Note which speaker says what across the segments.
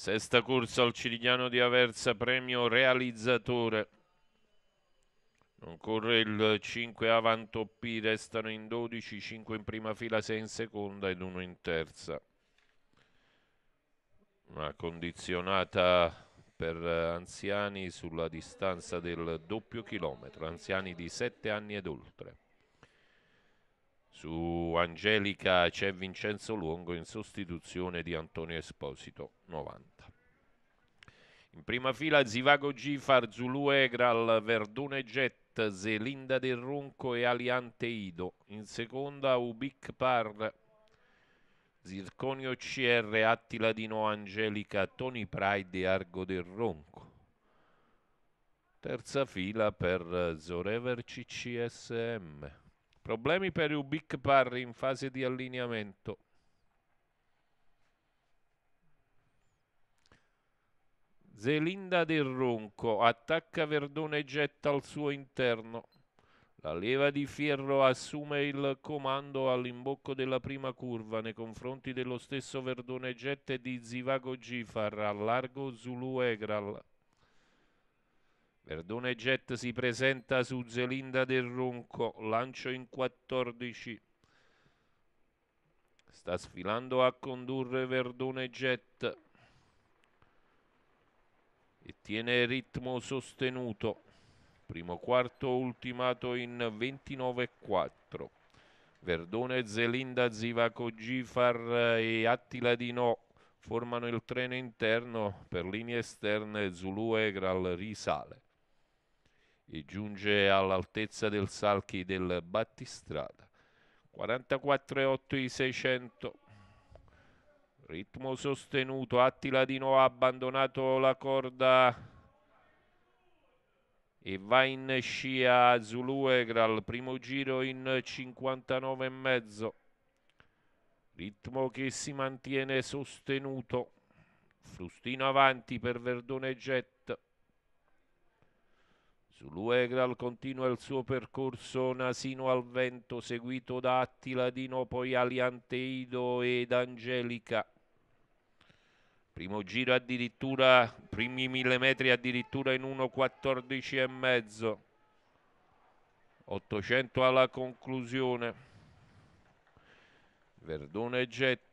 Speaker 1: Sesta corsa al Cirignano di Aversa, premio realizzatore. Non corre il 5 avanti OP, restano in 12, 5 in prima fila, 6 in seconda ed 1 in terza. Una condizionata per anziani sulla distanza del doppio chilometro, anziani di 7 anni ed oltre su Angelica c'è Vincenzo Longo in sostituzione di Antonio Esposito 90. In prima fila Zivago Gifar, Zulu Egral, Verdone Jet, Zelinda Del Ronco e Aliante Ido. In seconda Ubic Par, Zirconio CR, Attila Dino Angelica, Tony Pride e Argo Del Ronco. Terza fila per Zorever CCSM. Problemi per Ubik Parri in fase di allineamento. Zelinda del Ronco attacca Verdone e getta al suo interno. La leva di Fierro assume il comando all'imbocco della prima curva nei confronti dello stesso Verdone Gette di Zivago Gifar a largo Zulu Egral. Verdone Jet si presenta su Zelinda del Ronco, lancio in 14. Sta sfilando a condurre Verdone Jet e tiene ritmo sostenuto. Primo quarto ultimato in 29,4. Verdone, Zelinda, Zivaco, Gifar e Attila Di No formano il treno interno, per linee esterne Zulu Egral risale e giunge all'altezza del Salchi del Battistrada. 44,8 i 600. Ritmo sostenuto, Attila di Noa ha abbandonato la corda e va in scia Zulu al primo giro in 59,5. Ritmo che si mantiene sostenuto. Frustino avanti per Verdone Jet. Zuluegral continua il suo percorso nasino al vento, seguito da Attila Dino, poi Alianteido ed Angelica. Primo giro addirittura, primi mille metri addirittura in 1,14 e mezzo. 800 alla conclusione. Verdone Getto.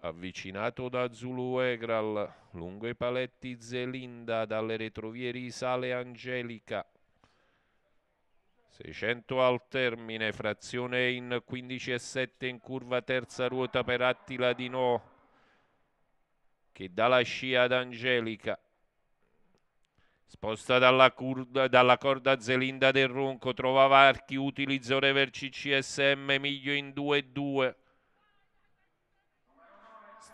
Speaker 1: Avvicinato da Zulu Egral, lungo i paletti Zelinda, dalle retrovieri sale Angelica. 600 al termine, frazione in 15 e 7 in curva terza ruota per Attila Di No, che dà la scia ad Angelica. Sposta dalla, curda, dalla, corda Zelinda del Ronco, trova varchi, utilizzo rever CCSM, miglio in 2-2. e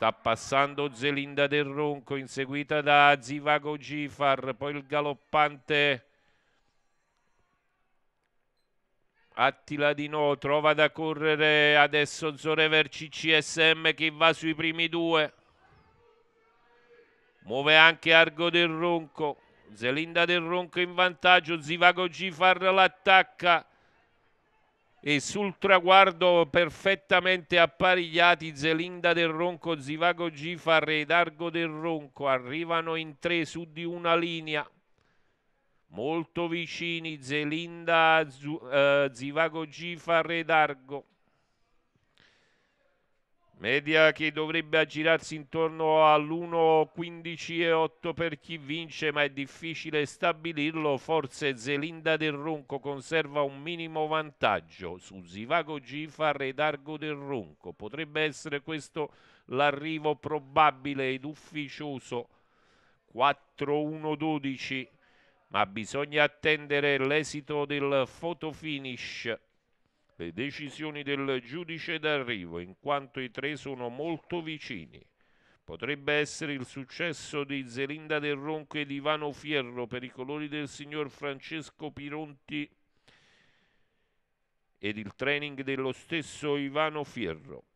Speaker 1: Sta passando Zelinda del Ronco, inseguita da Zivago Gifar, poi il galoppante Attila Di No, trova da correre adesso Zorever CCSM che va sui primi due. Muove anche Argo del Ronco. Zelinda del Ronco in vantaggio, Zivago Gifar l'attacca e sul traguardo perfettamente apparigliati Zelinda del Ronco, Zivago Gifarre ed Argo del Ronco arrivano in tre su di una linea molto vicini Zelinda, eh, Zivago Gifarre ed Argo Media che dovrebbe aggirarsi intorno all'1,15 e 8 per chi vince, ma è difficile stabilirlo. Forse Zelinda del Ronco conserva un minimo vantaggio su Zivago Gifar ed Argo del Ronco. Potrebbe essere questo l'arrivo probabile ed ufficioso. 4-1-12, ma bisogna attendere l'esito del fotofinish le decisioni del giudice d'arrivo, in quanto i tre sono molto vicini. Potrebbe essere il successo di Zelinda del Ronco e di Ivano Fierro per i colori del signor Francesco Pironti ed il training dello stesso Ivano Fierro.